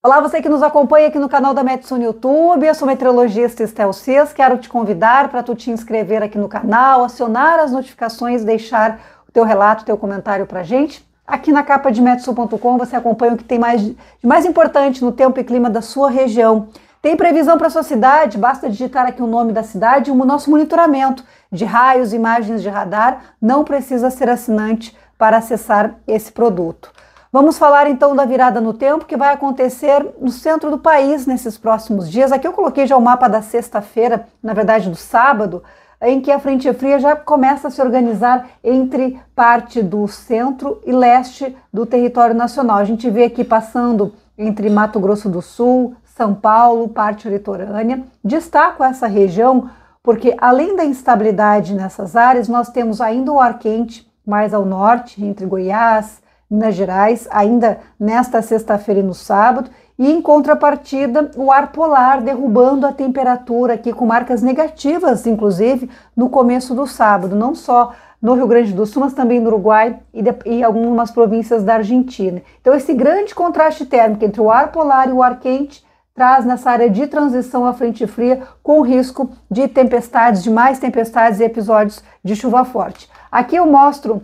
Olá, você que nos acompanha aqui no canal da Metsu no YouTube. Eu sou meteorologista Estel Cis. Quero te convidar para tu te inscrever aqui no canal, acionar as notificações, deixar o teu relato, teu comentário para gente. Aqui na capa de metsu.com você acompanha o que tem mais, de mais importante no tempo e clima da sua região. Tem previsão para sua cidade? Basta digitar aqui o nome da cidade e o nosso monitoramento de raios, imagens de radar. Não precisa ser assinante para acessar esse produto. Vamos falar então da virada no tempo que vai acontecer no centro do país nesses próximos dias. Aqui eu coloquei já o mapa da sexta-feira, na verdade do sábado, em que a frente fria já começa a se organizar entre parte do centro e leste do território nacional. A gente vê aqui passando entre Mato Grosso do Sul, São Paulo, parte litorânea. Destaco essa região porque além da instabilidade nessas áreas, nós temos ainda o ar quente mais ao norte, entre Goiás, Minas Gerais, ainda nesta sexta-feira e no sábado, e em contrapartida, o ar polar derrubando a temperatura aqui com marcas negativas, inclusive, no começo do sábado, não só no Rio Grande do Sul, mas também no Uruguai e, de, e algumas províncias da Argentina. Então, esse grande contraste térmico entre o ar polar e o ar quente traz nessa área de transição à frente fria com risco de tempestades, de mais tempestades e episódios de chuva forte. Aqui eu mostro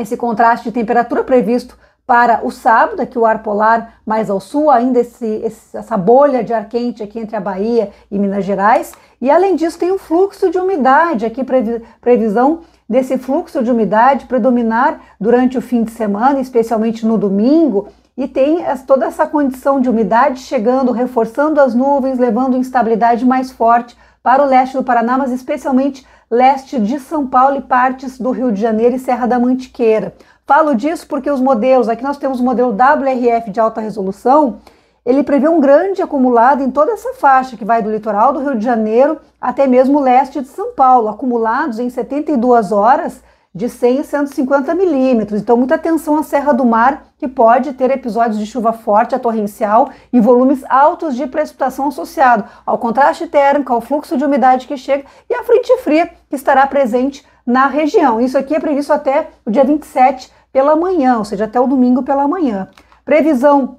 esse contraste de temperatura previsto para o sábado, aqui o ar polar mais ao sul, ainda esse, esse, essa bolha de ar quente aqui entre a Bahia e Minas Gerais. E além disso, tem um fluxo de umidade aqui, previ, previsão desse fluxo de umidade predominar durante o fim de semana, especialmente no domingo. E tem toda essa condição de umidade chegando, reforçando as nuvens, levando instabilidade mais forte para o leste do Paraná, mas especialmente leste de São Paulo e partes do Rio de Janeiro e Serra da Mantiqueira. Falo disso porque os modelos, aqui nós temos o modelo WRF de alta resolução, ele prevê um grande acumulado em toda essa faixa que vai do litoral do Rio de Janeiro até mesmo o leste de São Paulo, acumulados em 72 horas de 100 a 150 milímetros. Então, muita atenção à Serra do Mar, que pode ter episódios de chuva forte a torrencial e volumes altos de precipitação associado ao contraste térmico, ao fluxo de umidade que chega e à frente fria que estará presente na região. Isso aqui é previsto até o dia 27 pela manhã, ou seja, até o domingo pela manhã. Previsão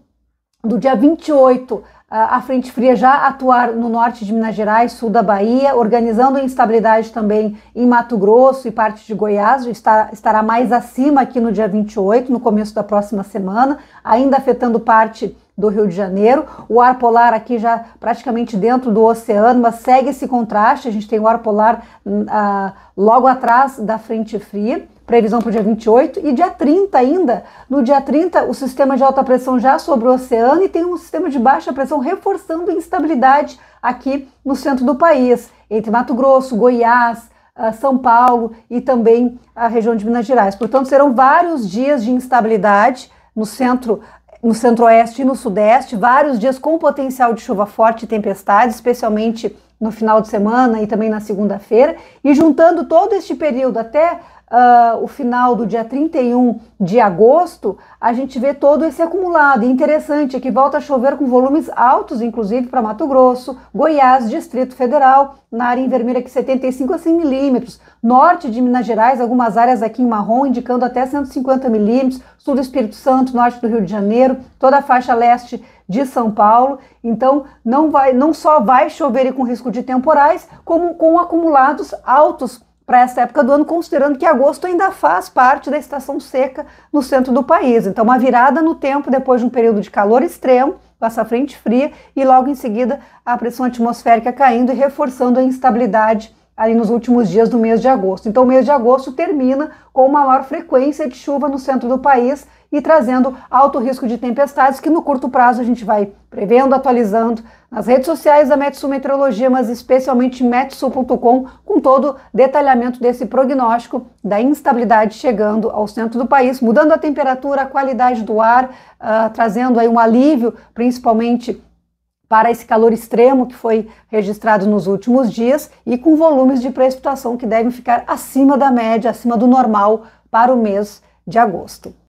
do dia 28 ah, a Frente Fria já atuar no norte de Minas Gerais, sul da Bahia, organizando instabilidade também em Mato Grosso e parte de Goiás, está, estará mais acima aqui no dia 28, no começo da próxima semana, ainda afetando parte do Rio de Janeiro. O ar polar aqui já praticamente dentro do oceano, mas segue esse contraste. A gente tem o ar polar hum, ah, logo atrás da frente fria previsão para o dia 28, e dia 30 ainda. No dia 30, o sistema de alta pressão já sobre o oceano e tem um sistema de baixa pressão reforçando instabilidade aqui no centro do país, entre Mato Grosso, Goiás, ah, São Paulo e também a região de Minas Gerais. Portanto, serão vários dias de instabilidade no centro no centro-oeste e no sudeste, vários dias com potencial de chuva forte e tempestades, especialmente no final de semana e também na segunda-feira. E juntando todo este período até uh, o final do dia 31 de agosto, a gente vê todo esse acumulado. E interessante é que volta a chover com volumes altos, inclusive para Mato Grosso, Goiás, Distrito Federal, na área em vermelho aqui 75 a 100 milímetros, norte de Minas Gerais, algumas áreas aqui em marrom indicando até 150 milímetros, sul do Espírito Santo, norte do Rio de Janeiro, toda a faixa leste de São Paulo. Então, não, vai, não só vai chover com risco de temporais, como com acumulados altos para essa época do ano, considerando que agosto ainda faz parte da estação seca no centro do país. Então, uma virada no tempo depois de um período de calor extremo, com essa frente fria, e logo em seguida a pressão atmosférica caindo e reforçando a instabilidade aí nos últimos dias do mês de agosto. Então, o mês de agosto termina com uma maior frequência de chuva no centro do país e trazendo alto risco de tempestades, que no curto prazo a gente vai prevendo, atualizando nas redes sociais da Metsu Meteorologia, mas especialmente metsu.com, com todo detalhamento desse prognóstico da instabilidade chegando ao centro do país, mudando a temperatura, a qualidade do ar, uh, trazendo aí um alívio, principalmente para esse calor extremo que foi registrado nos últimos dias e com volumes de precipitação que devem ficar acima da média, acima do normal para o mês de agosto.